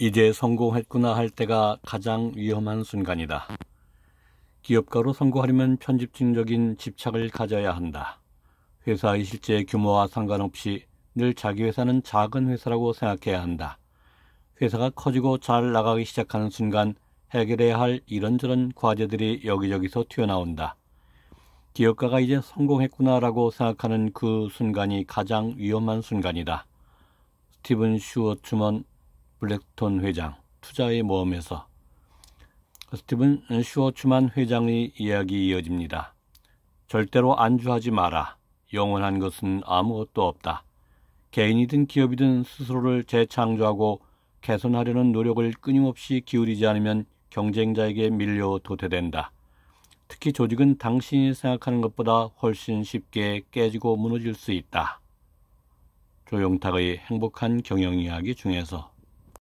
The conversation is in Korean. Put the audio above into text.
이제 성공했구나 할 때가 가장 위험한 순간이다. 기업가로 성공하려면 편집증적인 집착을 가져야 한다. 회사의 실제 규모와 상관없이 늘 자기 회사는 작은 회사라고 생각해야 한다. 회사가 커지고 잘 나가기 시작하는 순간 해결해야 할 이런저런 과제들이 여기저기서 튀어나온다. 기업가가 이제 성공했구나라고 생각하는 그 순간이 가장 위험한 순간이다. 스티븐 슈어츠먼 블랙톤 회장, 투자의 모험에서 그 스티븐 슈어츠만 회장의 이야기 이어집니다. 절대로 안주하지 마라. 영원한 것은 아무것도 없다. 개인이든 기업이든 스스로를 재창조하고 개선하려는 노력을 끊임없이 기울이지 않으면 경쟁자에게 밀려 도태된다. 특히 조직은 당신이 생각하는 것보다 훨씬 쉽게 깨지고 무너질 수 있다. 조영탁의 행복한 경영 이야기 중에서